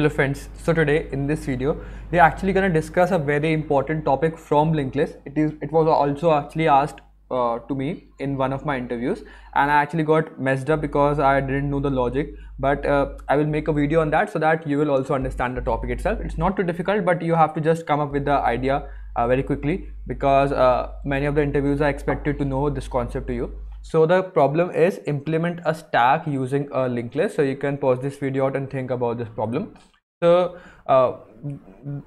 Hello friends, so today in this video, we're actually going to discuss a very important topic from Linklist. It is it was also actually asked uh, to me in one of my interviews and I actually got messed up because I didn't know the logic but uh, I will make a video on that so that you will also understand the topic itself. It's not too difficult but you have to just come up with the idea uh, very quickly because uh, many of the interviews are expected to know this concept to you. So the problem is implement a stack using a linked list. So you can pause this video out and think about this problem. So uh,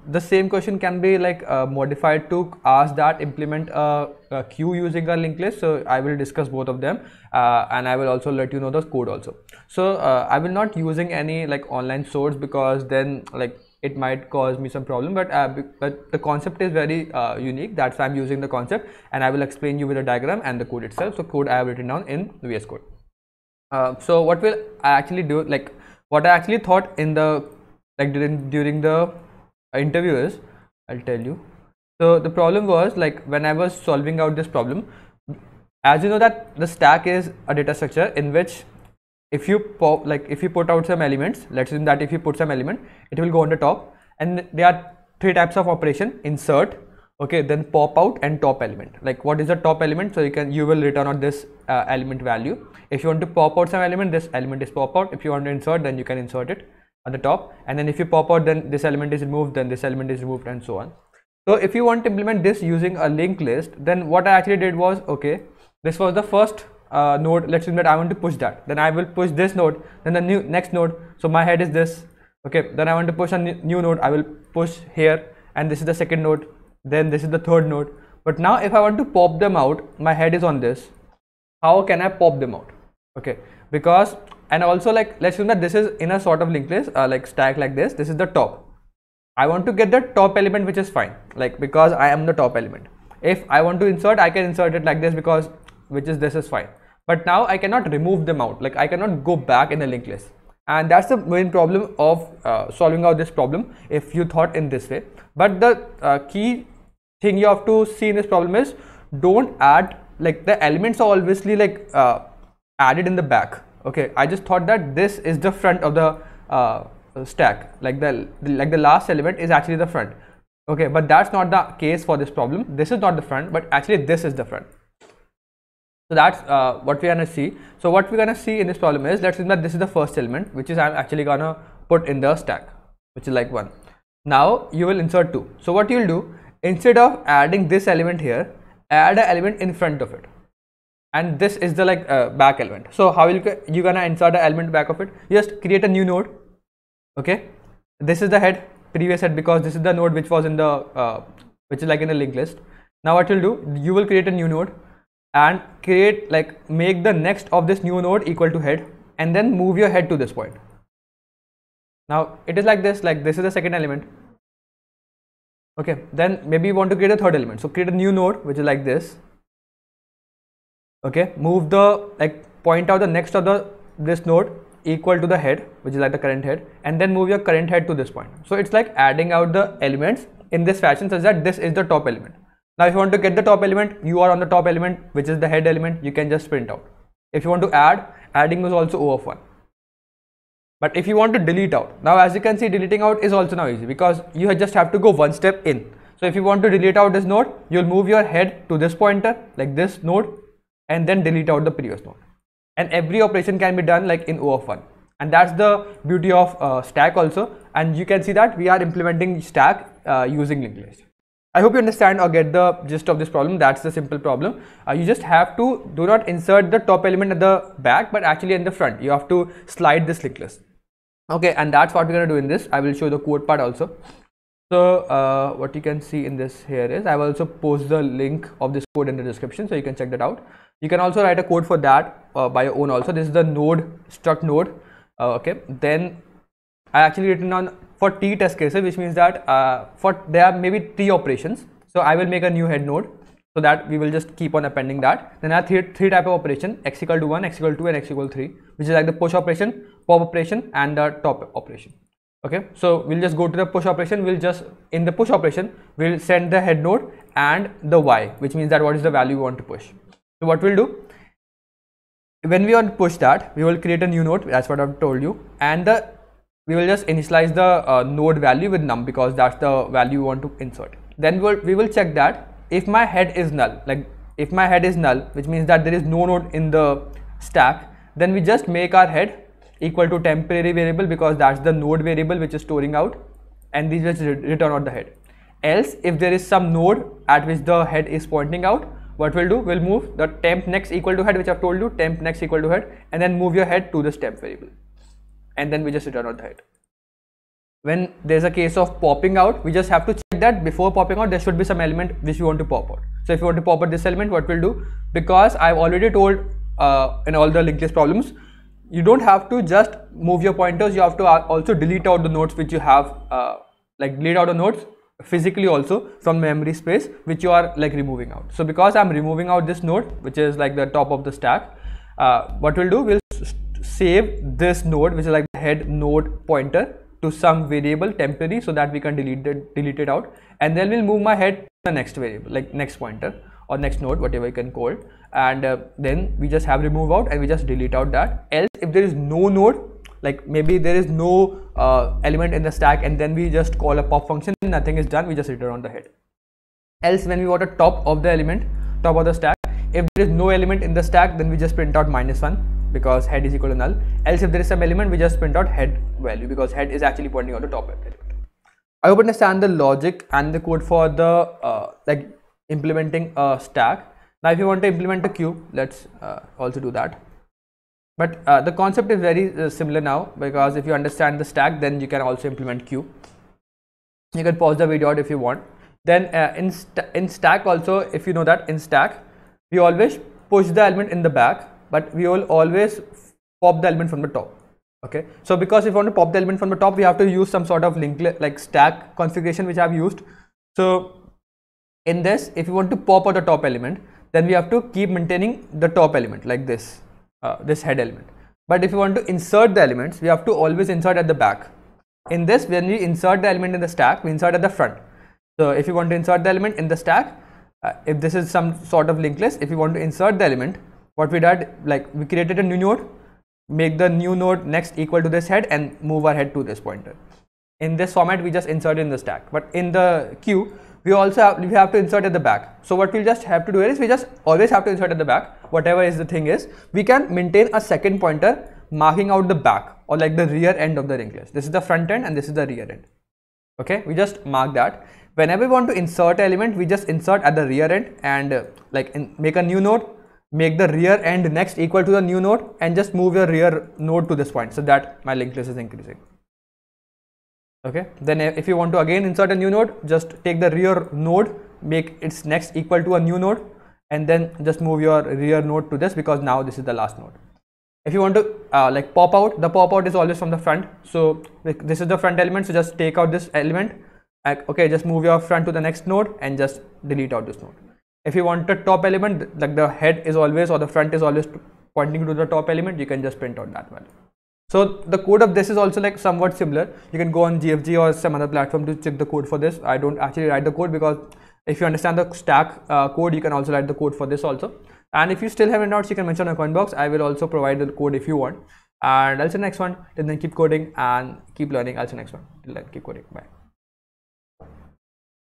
the same question can be like uh, modified to ask that implement a, a, queue using a linked list. So I will discuss both of them uh, and I will also let you know the code also. So uh, I will not using any like online source because then like it might cause me some problem but uh, but the concept is very uh, unique that's why i'm using the concept and i will explain you with a diagram and the code itself so code i have written down in vs code uh, so what will i actually do like what i actually thought in the like during during the interview is I'll tell you. So the problem was like when I was solving out this problem, as you know that the stack is a data structure in which if you pop, like if you put out some elements, let's assume that if you put some element, it will go on the top and there are three types of operation insert okay then pop out and top element like what is the top element so you can you will return out this uh, element value if you want to pop out some element this element is pop out if you want to insert then you can insert it at the top and then if you pop out then this element is removed then this element is removed and so on so if you want to implement this using a linked list then what I actually did was okay this was the first uh, node let's assume that I want to push that then I will push this node then the new next node so my head is this okay then I want to push a new node I will push here and this is the second node then this is the third node but now if I want to pop them out my head is on this how can I pop them out okay because and also like let's assume that this is in a sort of linked list uh, like stack like this this is the top i want to get the top element which is fine like because i am the top element if i want to insert i can insert it like this because which is this is fine but now i cannot remove them out like i cannot go back in the linked list and that's the main problem of uh, solving out this problem if you thought in this way but the uh, key thing you have to see in this problem is don't add like the elements are obviously like uh, added in the back okay i just thought that this is the front of the uh, stack like the like the last element is actually the front okay but that's not the case for this problem this is not the front but actually this is the front so that's uh, what we're gonna see so what we're gonna see in this problem is let's assume that this is the first element which is i'm actually gonna put in the stack which is like one now you will insert two so what you'll do instead of adding this element here add an element in front of it and this is the like uh, back element so how will you gonna insert the element back of it just create a new node okay this is the head previous head because this is the node which was in the uh, which is like in the linked list now what you'll do you will create a new node and create like make the next of this new node equal to head and then move your head to this point now it is like this like this is the second element okay then maybe you want to create a third element so create a new node which is like this okay move the like point out the next of the this node equal to the head which is like the current head and then move your current head to this point so it's like adding out the elements in this fashion such that this is the top element now if you want to get the top element you are on the top element which is the head element you can just print out if you want to add adding is also o of 1 but if you want to delete out now as you can see deleting out is also now easy because you just have to go one step in so if you want to delete out this node you'll move your head to this pointer like this node and then delete out the previous node and every operation can be done like in O of 1 and that's the beauty of uh, stack also and you can see that we are implementing stack uh, using linked list. I hope you understand or get the gist of this problem that's the simple problem uh, you just have to do not insert the top element at the back but actually in the front you have to slide this linked list okay and that's what we're gonna do in this I will show the code part also so uh, what you can see in this here is I've also post the link of this code in the description so you can check that out you can also write a code for that uh, by your own also this is the node struct node uh, okay then i actually written on for t test cases which means that uh, for there are maybe three operations so i will make a new head node so that we will just keep on appending that then i have three, three type of operation x equal to 1 x equal to 2 and x equal to 3 which is like the push operation pop operation and the top operation okay so we'll just go to the push operation we'll just in the push operation we'll send the head node and the y which means that what is the value we want to push so what we'll do when we on push that we will create a new node that's what i've told you and the we will just initialize the uh, node value with num because that's the value we want to insert then we'll, we will check that if my head is null like if my head is null which means that there is no node in the stack then we just make our head equal to temporary variable because that's the node variable which is storing out and this just return out the head else if there is some node at which the head is pointing out what we'll do we'll move the temp next equal to head which I've told you temp next equal to head and then move your head to this temp variable and then we just return out the head when there's a case of popping out we just have to check that before popping out there should be some element which you want to pop out so if you want to pop out this element what we'll do because I've already told uh, in all the linked list problems you don't have to just move your pointers you have to uh, also delete out the nodes which you have uh, like delete out the nodes physically also from memory space which you are like removing out. So because I'm removing out this node which is like the top of the stack, uh, what we'll do, we'll save this node which is like the head node pointer to some variable temporary so that we can delete it, delete it out and then we'll move my head to the next variable like next pointer or next node whatever you can call and uh, then we just have remove out and we just delete out that else if there is no node like maybe there is no uh, element in the stack and then we just call a pop function nothing is done we just return on the head else when we want a top of the element top of the stack if there is no element in the stack then we just print out minus one because head is equal to null else if there is some element we just print out head value because head is actually pointing out the top element i hope understand the logic and the code for the uh, like implementing a stack now if you want to implement a queue let's uh, also do that but uh, the concept is very uh, similar now because if you understand the stack, then you can also implement queue. You can pause the video out if you want. Then uh, in, st in stack also, if you know that in stack, we always push the element in the back, but we will always pop the element from the top. Okay. So because if we want to pop the element from the top, we have to use some sort of link like stack configuration, which I've used. So in this, if you want to pop out the top element, then we have to keep maintaining the top element like this uh, this head element but if you want to insert the elements we have to always insert at the back in this when we insert the element in the stack we insert at the front so if you want to insert the element in the stack uh, if this is some sort of linked list if you want to insert the element what we did like we created a new node make the new node next equal to this head and move our head to this pointer in this format we just insert in the stack but in the queue we also have, we have to insert at the back. So what we'll just have to do is we just always have to insert at the back whatever is the thing is we can maintain a second pointer marking out the back or like the rear end of the ring list. This is the front end and this is the rear end. Okay, we just mark that. Whenever we want to insert element, we just insert at the rear end and uh, like in, make a new node, make the rear end next equal to the new node and just move your rear node to this point so that my linked list is increasing okay then if you want to again insert a new node just take the rear node make its next equal to a new node and then just move your rear node to this because now this is the last node if you want to uh, like pop out the pop out is always from the front so like, this is the front element so just take out this element like, okay just move your front to the next node and just delete out this node if you want the top element like the head is always or the front is always pointing to the top element you can just print out that value so the code of this is also like somewhat similar. You can go on GFG or some other platform to check the code for this. I don't actually write the code because if you understand the stack uh, code, you can also write the code for this also. And if you still have any doubts, you can mention a coin box. I will also provide the code if you want. And I'll see next one. Till then, keep coding and keep learning. I'll see next one. Till then, keep coding. Bye.